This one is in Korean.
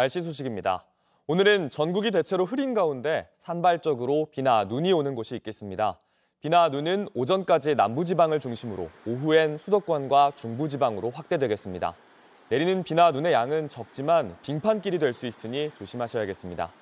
날씨 소식입니다. 오늘은 전국이 대체로 흐린 가운데 산발적으로 비나 눈이 오는 곳이 있겠습니다. 비나 눈은 오전까지 남부지방을 중심으로 오후엔 수도권과 중부지방으로 확대되겠습니다. 내리는 비나 눈의 양은 적지만 빙판길이 될 수 있으니 조심하셔야겠습니다.